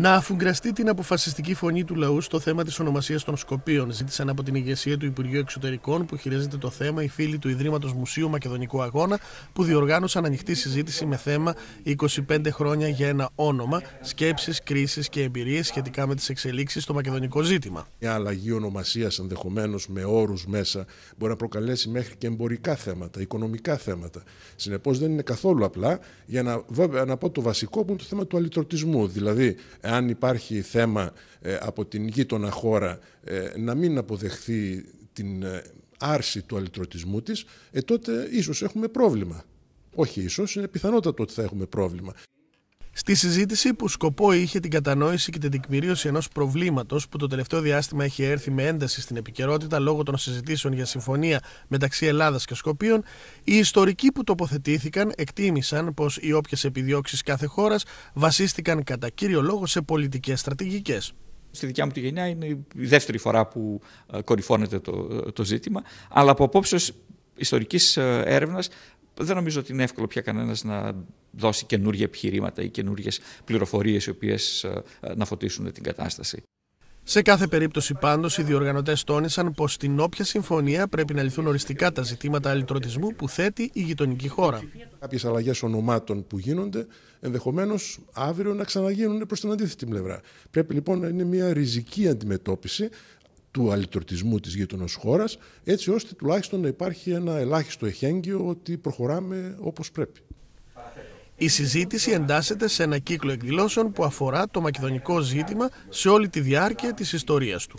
να αφουγκραστεί την αποφασιστική φωνή του λαού στο θέμα της ονομασίας των Σκοπίων. Ζήτησαν από την ηγεσία του Υπουργείου Εξωτερικών που χειρίζεται το θέμα οι φίλοι του Ιδρύματος Μουσείου Μακεδονικού Αγώνα που διοργάνωσαν ανοιχτή συζήτηση με θέμα 25 χρόνια για ένα όνομα, σκέψεις, κρίσεις και εμπειρίες σχετικά με τις εξελίξεις στο μακεδονικό ζήτημα. Μια αλλαγή ονομασίας ενδεχομένως με όρους μέσα μπορεί να προκαλέσει μέχρι και εμπορικά θέματα, οικονομικά θέματα. Συνεπώς δεν είναι καθόλου απλά για να, να πω το βασικό που είναι το θέμα του αλυτρωτισμού. Δηλαδή, αν υπάρχει θέμα ε, από την γείτονα χώρα ε, να μην αποδεχθεί την ε, άρση του αλυτρωτισμού της, τότε ίσως έχουμε πρόβλημα. Όχι ίσως, είναι πιθανότατο ότι θα έχουμε πρόβλημα. Στη συζήτηση που σκοπό είχε την κατανόηση και την τεκμηρίωση ενός προβλήματος που το τελευταίο διάστημα έχει έρθει με ένταση στην επικαιρότητα λόγω των συζητήσεων για συμφωνία μεταξύ Ελλάδας και Σκοπίων, οι ιστορικοί που τοποθετήθηκαν εκτίμησαν πως οι όποιες επιδιώξεις κάθε χώρας βασίστηκαν κατά κύριο λόγο σε πολιτικές στρατηγικές. Στη δικιά μου τη γενιά είναι η δεύτερη φορά που ε, κορυφώνεται το, ε, το ζήτημα, αλλά από απόψε ιστορικής ε, έρευνας δεν νομίζω ότι είναι εύκολο πια κανένας να δώσει καινούργια επιχειρήματα ή καινούργιες πληροφορίες οι οποίες ε, ε, να φωτίσουν την κατάσταση. Σε κάθε περίπτωση, πάντως, οι διοργανωτές τόνισαν πως στην όποια συμφωνία πρέπει να λυθούν οριστικά τα ζητήματα αλυτρωτισμού που θέτει η γειτονική χώρα. Κάποιες αλλαγές ονομάτων που γίνονται ενδεχομένως αύριο να ξαναγίνουν προς την αντίθετη πλευρά. Πρέπει λοιπόν να είναι μια ριζική αντιμετώπιση του αλυτρωτισμού της γείτονος χώρας, έτσι ώστε τουλάχιστον να υπάρχει ένα ελάχιστο εχέγγυο ότι προχωράμε όπως πρέπει. Η συζήτηση εντάσσεται σε ένα κύκλο εκδηλώσεων που αφορά το μακεδονικό ζήτημα σε όλη τη διάρκεια της ιστορίας του.